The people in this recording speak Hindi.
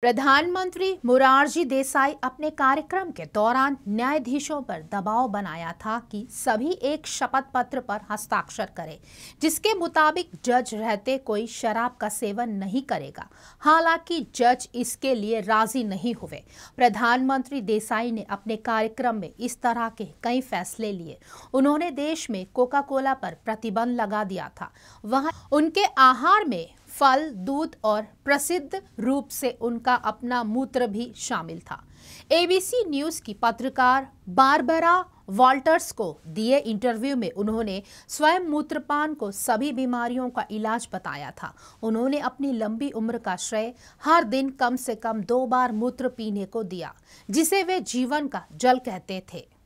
प्रधानमंत्री मुरारजी देसाई अपने कार्यक्रम के दौरान न्यायाधीशों पर दबाव बनाया था कि सभी एक शपथ पत्र पर हस्ताक्षर करें जिसके मुताबिक जज रहते कोई शराब का सेवन नहीं करेगा हालांकि जज इसके लिए राजी नहीं हुए प्रधानमंत्री देसाई ने अपने कार्यक्रम में इस तरह के कई फैसले लिए उन्होंने देश में कोका कोला पर प्रतिबंध लगा दिया था वहाँ उनके आहार में फल दूध और प्रसिद्ध रूप से उनका अपना मूत्र भी शामिल था एबीसी न्यूज़ की पत्रकार बारबरा वॉल्टर्स को दिए इंटरव्यू में उन्होंने स्वयं मूत्रपान को सभी बीमारियों का इलाज बताया था उन्होंने अपनी लंबी उम्र का श्रेय हर दिन कम से कम दो बार मूत्र पीने को दिया जिसे वे जीवन का जल कहते थे